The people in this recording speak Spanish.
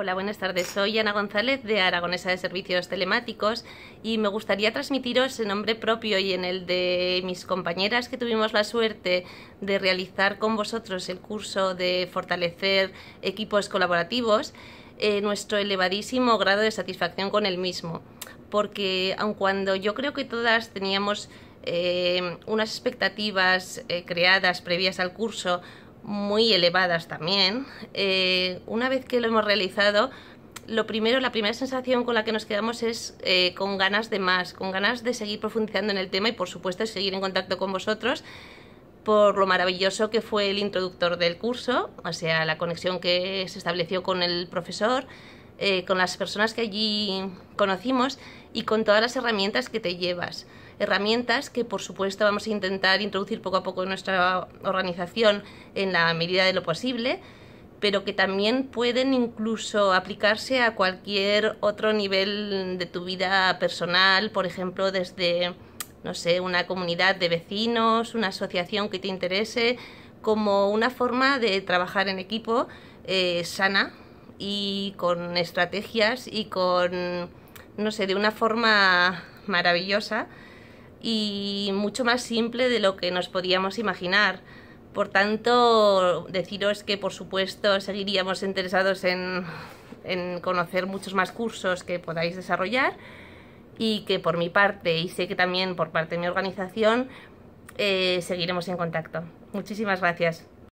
Hola, buenas tardes. Soy Ana González de Aragonesa de Servicios Telemáticos y me gustaría transmitiros en nombre propio y en el de mis compañeras que tuvimos la suerte de realizar con vosotros el curso de fortalecer equipos colaborativos, eh, nuestro elevadísimo grado de satisfacción con el mismo. Porque aun cuando yo creo que todas teníamos eh, unas expectativas eh, creadas previas al curso, muy elevadas también. Eh, una vez que lo hemos realizado, lo primero, la primera sensación con la que nos quedamos es eh, con ganas de más, con ganas de seguir profundizando en el tema y por supuesto seguir en contacto con vosotros por lo maravilloso que fue el introductor del curso, o sea, la conexión que se estableció con el profesor, eh, con las personas que allí conocimos y con todas las herramientas que te llevas herramientas que por supuesto vamos a intentar introducir poco a poco en nuestra organización en la medida de lo posible, pero que también pueden incluso aplicarse a cualquier otro nivel de tu vida personal, por ejemplo, desde, no sé, una comunidad de vecinos, una asociación que te interese, como una forma de trabajar en equipo eh, sana y con estrategias y con, no sé, de una forma maravillosa y mucho más simple de lo que nos podíamos imaginar. Por tanto, deciros que por supuesto seguiríamos interesados en, conocer muchos más cursos que podáis desarrollar y que por mi parte y sé que también por parte de mi organización eh, seguiremos en contacto. Muchísimas gracias.